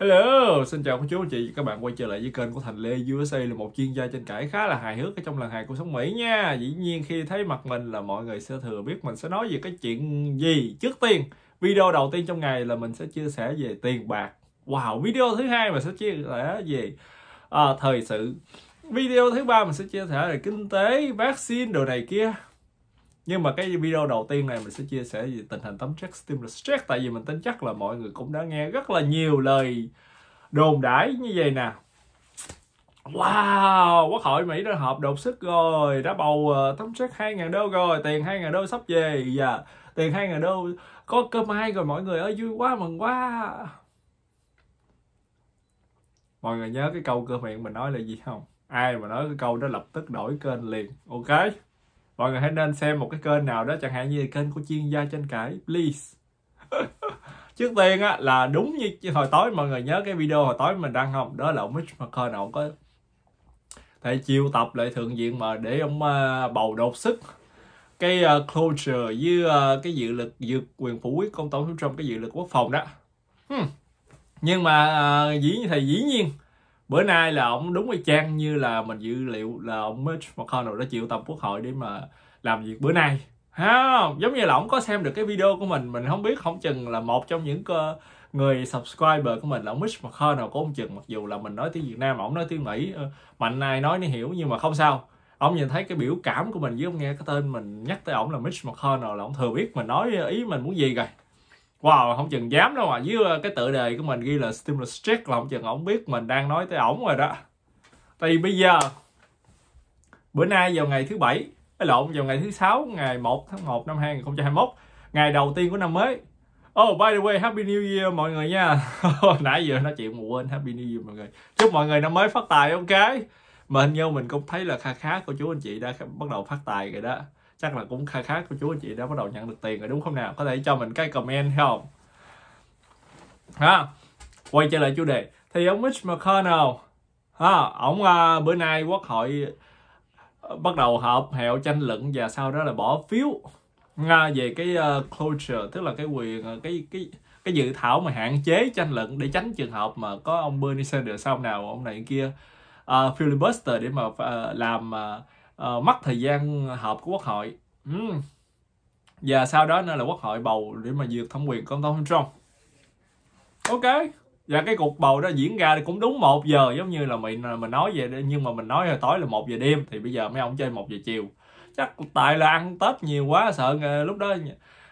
Hello, xin chào cô chú anh chị các bạn quay trở lại với kênh của Thành Lê USA là một chuyên gia tranh cãi khá là hài hước ở trong làng hài của sống Mỹ nha. Dĩ nhiên khi thấy mặt mình là mọi người sẽ thừa biết mình sẽ nói về cái chuyện gì. Trước tiên, video đầu tiên trong ngày là mình sẽ chia sẻ về tiền bạc. Wow, video thứ hai mình sẽ chia sẻ về à, thời sự. Video thứ ba mình sẽ chia sẻ về kinh tế, vaccine đồ này kia nhưng mà cái video đầu tiên này mình sẽ chia sẻ về tình hình tấm check Steam Stress tại vì mình tin chắc là mọi người cũng đã nghe rất là nhiều lời đồn đãi như vậy nè Wow, Quốc hội Mỹ đã họp đột sức rồi, đã bầu ờ, tấm check 2.000 đô rồi, tiền 2.000 đô sắp về, dạ, tiền 2.000 đô có cơm ai rồi mọi người ơi, vui quá, mừng quá. Mọi người nhớ cái câu cơ miệng mình nói là gì không? Ai mà nói cái câu đó lập tức đổi kênh liền, ok? mọi người hãy nên xem một cái kênh nào đó chẳng hạn như kênh của chuyên gia tranh cãi please trước tiên á là đúng như hồi tối mọi người nhớ cái video hồi tối mình đang không đó là ông Mitch McConnell ông có thể chiêu tập lại thượng viện mà để ông uh, bầu đột sức cái uh, closure với uh, cái dự lực dược quyền phủ quyết công tổng thống trong cái dự lực quốc phòng đó hmm. nhưng mà uh, dĩ thì dĩ nhiên bữa nay là ông đúng y chang như là mình dự liệu là ông Mitch McConnell đã chịu tập quốc hội để mà làm việc bữa nay không giống như là ông có xem được cái video của mình mình không biết không chừng là một trong những ờ, người subscriber của mình là ông Mitch McConnell có ông chừng mặc dù là mình nói tiếng Việt Nam mà ông nói tiếng Mỹ ờ, mạnh ai nói nó hiểu nhưng mà không sao ông nhìn thấy cái biểu cảm của mình với ông nghe cái tên mình nhắc tới ông là Mitch McConnell là ông thừa biết mình nói ý mình muốn gì rồi wow không chừng dám đâu mà với ờ, cái tựa đề của mình ghi là stimulus check là không chừng ổng biết mình đang nói tới ổng rồi đó thì bây giờ bữa nay vào ngày thứ bảy lộn vào ngày thứ sáu ngày 1 tháng 1 năm 2021 ngày đầu tiên của năm mới Oh, by the way, Happy New Year mọi người nha. Nãy giờ nói chuyện mà quên Happy New Year mọi người. Chúc mọi người năm mới phát tài ok. Mà hình như mình cũng thấy là kha khá của chú anh chị đã bắt đầu phát tài rồi đó chắc là cũng khá khá cô chú anh chị đã bắt đầu nhận được tiền rồi đúng không nào có thể cho mình cái comment không ha quay trở lại chủ đề thì ông Mitch McConnell ha ông à, bữa nay quốc hội ờ, bắt đầu họp hẹo tranh luận và sau đó là bỏ phiếu à, về cái uh, closure tức là cái quyền ờ, cái cái cái dự thảo mà hạn chế tranh luận để tránh trường hợp mà có ông Bernie Sanders sau nào ông này kia uh, filibuster để mà uh, làm uh, uh, mất thời gian họp của quốc hội uhm. và sau đó nên là quốc hội bầu để mà duyệt thẩm quyền con Donald Trump ok và cái cuộc bầu đó diễn ra cũng đúng một giờ giống như là mình à, mình nói vậy nhưng mà mình nói là tối là một giờ đêm thì bây giờ mấy ông chơi một giờ chiều chắc tại là ăn tết nhiều quá sợ à, lúc đó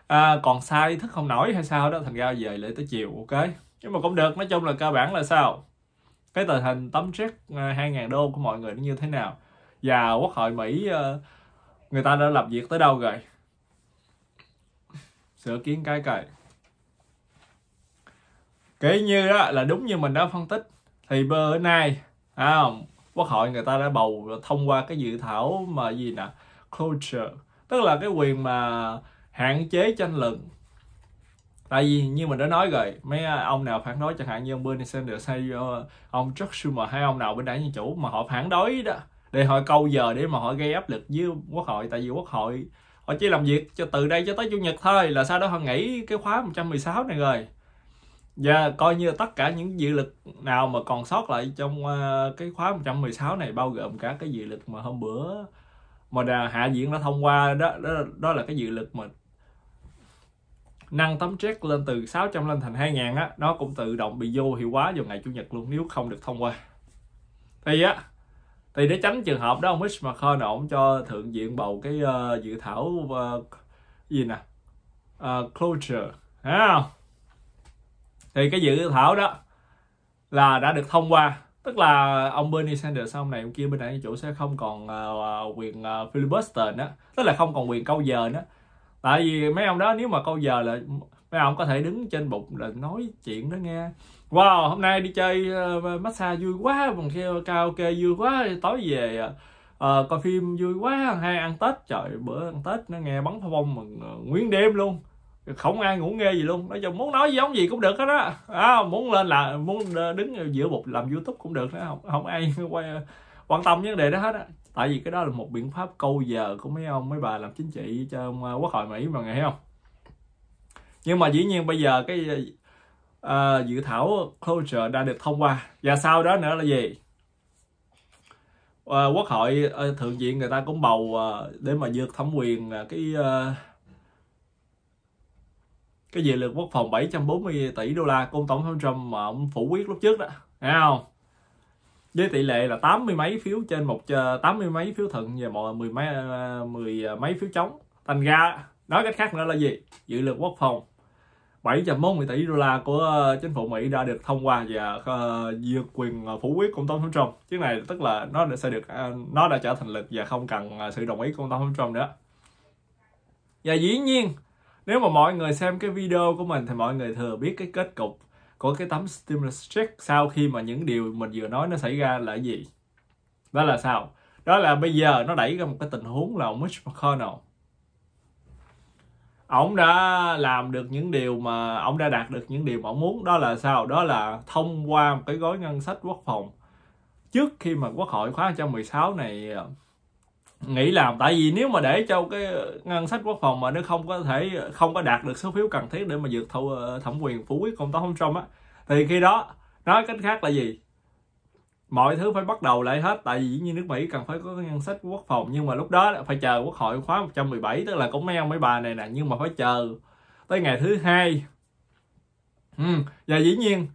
à, còn sai thức không nổi hay sao đó thành ra về lại tới chiều ok nhưng mà cũng được nói chung là cơ bản là sao cái tờ hình tấm check 2.000 à, đô của mọi người nó như thế nào và quốc hội mỹ ờ, người ta đã làm việc tới đâu rồi sửa kiến cái cài kể như đó là đúng như mình đã phân tích thì bữa nay à, quốc hội người ta đã bầu thông qua cái dự thảo mà gì nè closure tức là cái quyền mà hạn chế tranh luận tại vì như mình đã nói rồi mấy ông nào phản đối chẳng hạn như ông Bernie Sanders hay ờ, ông Chuck Schumer hay ông nào bên đảng dân chủ mà họ phản đối đó để hỏi câu giờ để mà họ gây áp lực với quốc hội tại vì quốc hội họ chỉ làm việc cho từ đây cho tới chủ nhật thôi là sau đó họ nghỉ cái khóa 116 này rồi và dạ, coi như tất cả những dự lực nào mà còn sót lại trong ờ, cái khóa 116 này bao gồm cả cái dự lực mà hôm bữa mà đà, hạ viện đã thông qua đó đó, đó là cái dự lực mà nâng tấm check lên từ 600 lên thành 2000 á nó cũng tự động bị vô hiệu hóa vào ngày chủ nhật luôn nếu không được thông qua thì á thì để tránh trường hợp đó ông Mitch McConnell ông cho thượng viện bầu cái uh, dự thảo uh, gì nè uh, closure không thì cái dự thảo đó là đã được thông qua tức là ông Bernie Sanders sau này ông kia bên đảng chủ sẽ không còn uh, quyền uh, filibuster nữa tức là không còn quyền câu giờ nữa tại vì mấy ông đó nếu mà câu giờ là mấy ông có thể đứng trên bụng là nói chuyện đó nghe wow hôm nay đi chơi uh, massage vui quá bằng kia karaoke vui quá tối về uh, coi phim vui quá hay ăn tết trời bữa ăn tết nó nghe bắn pháo bông mà nguyên đêm luôn không ai ngủ nghe gì luôn nói chung muốn nói giống gì cũng được hết á à, muốn lên là muốn đứng giữa bục làm youtube cũng được đó không không ai quay quan tâm vấn đề đó hết á tại vì cái đó là một biện pháp câu giờ của mấy ông mấy bà làm chính trị cho quốc hội mỹ mà nghe không nhưng mà dĩ nhiên bây giờ cái uh, dự thảo closure đã được thông qua và sau đó nữa là gì uh, quốc hội uh, thượng viện người ta cũng bầu uh, để mà dược thẩm quyền uh, cái uh, cái dự luật quốc phòng 740 tỷ đô la của tổng thống Trump mà ông phủ quyết lúc trước đó nghe không với tỷ lệ là tám mươi mấy phiếu trên một tám mươi mấy phiếu thuận và mọi mười mấy mười mấy phiếu chống thành ra nói cách khác nữa là gì dự luật quốc phòng 7.1 tỷ đô la của ờ, chính phủ Mỹ đã được thông qua và ờ, duyệt quyền ờ, phủ quyết của tổng thống Trump. chứ này tức là nó sẽ được nó đã trở thành lực và không cần sự đồng ý của tổng thống Trump nữa. Và dĩ nhiên, nếu mà mọi người xem cái video của mình thì mọi người thừa biết cái kết cục của cái tấm stimulus check sau khi mà những điều mình vừa nói nó xảy ra là gì. Đó là sao? Đó là bây giờ nó đẩy ra một cái tình huống là ông Mitch McConnell ổng đã làm được những điều mà ổng đã đạt được những điều mà ổng muốn đó là sao đó là thông qua một cái gói ngân sách quốc phòng trước khi mà quốc hội khóa 116 này ờ, nghĩ làm tại vì nếu mà để cho cái ngân sách quốc phòng mà nó không có thể không có đạt được số phiếu cần thiết để mà vượt ờ, thẩm quyền phủ quyết công tố ông Trump á thì khi đó nói cách khác là gì mọi thứ phải bắt đầu lại hết tại vì dĩ nhiên nước Mỹ cần phải có ngân sách quốc phòng nhưng mà lúc đó phải chờ quốc hội khóa 117 tức là cũng meo mấy bà này nè nhưng mà phải chờ tới ngày thứ hai ừ. và dĩ nhiên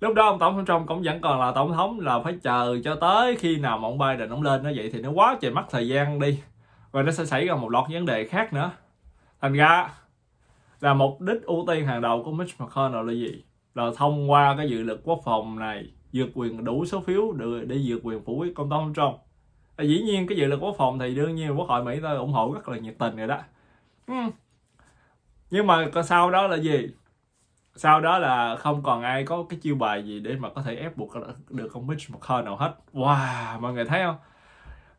lúc đó ông tổng thống trump cũng vẫn còn là tổng thống là phải chờ cho tới khi nào mà ông Biden ông lên nó vậy thì nó quá trời mất thời gian đi và nó sẽ xảy ra một loạt vấn đề khác nữa thành ra là mục đích ưu tiên hàng đầu của Mitch McConnell là gì là thông qua cái dự luật quốc phòng này dược quyền đủ số phiếu để, để dược quyền phủ quyết ông Donald Trump à, dĩ nhiên cái dự luật quốc phòng thì đương nhiên quốc hội Mỹ ta ủng hộ rất là nhiệt tình rồi đó ừ. nhưng mà sau đó là gì sau đó là không còn ai có cái chiêu bài gì để mà có thể ép buộc được ông Mitch McConnell hết wow mọi người thấy không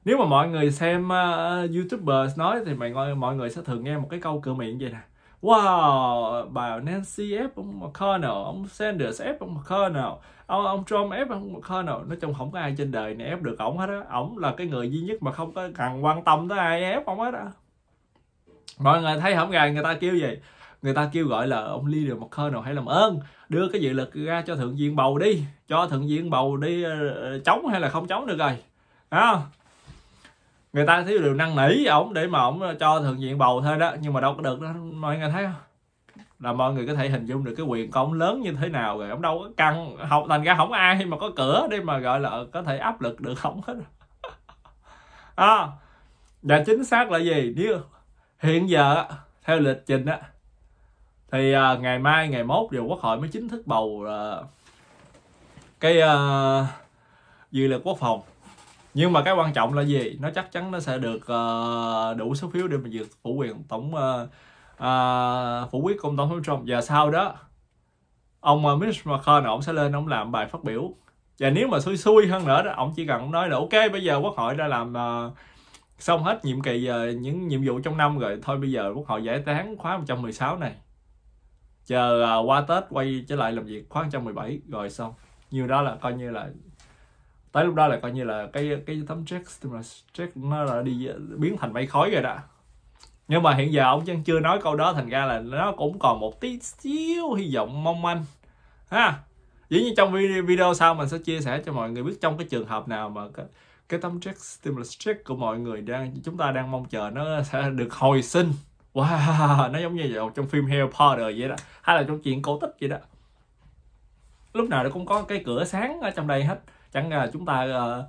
nếu mà mọi người xem uh, youtuber nói thì mọi người mọi người sẽ thường nghe một cái câu cửa miệng vậy nè wow bà Nancy ép ông McConnell ông Sanders ép ông McConnell ông, ông Trump ép ông McConnell nói chung không có ai trên đời này ép được ổng hết á ổng là cái người duy nhất mà không có cần quan tâm tới ai ép ông hết á mọi người thấy không gài người ta kêu gì người ta kêu gọi là ông leader McConnell hãy làm ơn đưa cái dự lực ra cho thượng viện bầu đi cho thượng viện bầu đi ờ, chống hay là không chống được rồi à, người ta thấy điều năng nỉ ổng để mà ổng cho thượng viện bầu thôi đó nhưng mà đâu có được đó mọi người thấy không là mọi người có thể hình dung được cái quyền của ông lớn như thế nào rồi ông đâu có căng học thành ra không ai mà có cửa để mà gọi là có thể áp lực được không hết à, và chính xác là gì nếu hiện giờ theo lịch trình á thì à, ngày mai ngày mốt điều quốc hội mới chính thức bầu à, cái à, dự luật quốc phòng nhưng mà cái quan trọng là gì nó chắc chắn nó sẽ được uh, đủ số phiếu để mà vượt phủ quyền tổng uh, uh, phủ quyết công tổng thống Trump và sau đó ông Mitch McConnell ông sẽ lên ông làm bài phát biểu và nếu mà xui xui hơn nữa đó ông chỉ cần nói là ok bây giờ quốc hội đã làm uh, xong hết nhiệm kỳ uh, những nhiệm vụ trong năm rồi thôi bây giờ quốc hội giải tán khóa 116 này chờ uh, qua tết quay trở lại làm việc khóa 117 rồi xong nhiều đó là coi như là tới lúc đó là coi như là cái cái tấm Jack check nó đã đi biến thành mây khói rồi đó nhưng mà hiện giờ ông vẫn chưa nói câu đó thành ra là nó cũng còn một tí xíu hy vọng mong manh ha dĩ nhiên trong video sau mình sẽ chia sẻ cho mọi người biết trong cái trường hợp nào mà cái, cái tấm check stimulus check của mọi người đang chúng ta đang mong chờ nó sẽ được hồi sinh wow nó giống như vậy trong phim Harry Potter vậy đó hay là trong chuyện cổ tích vậy đó lúc nào nó cũng có cái cửa sáng ở trong đây hết chẳng là chúng ta à,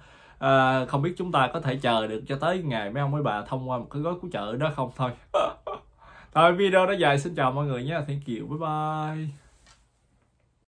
à, không biết chúng ta có thể chờ được cho tới ngày mấy ông mấy bà thông qua một cái gói cứu trợ đó không thôi thôi video đó dài xin chào mọi người nhé thank you bye bye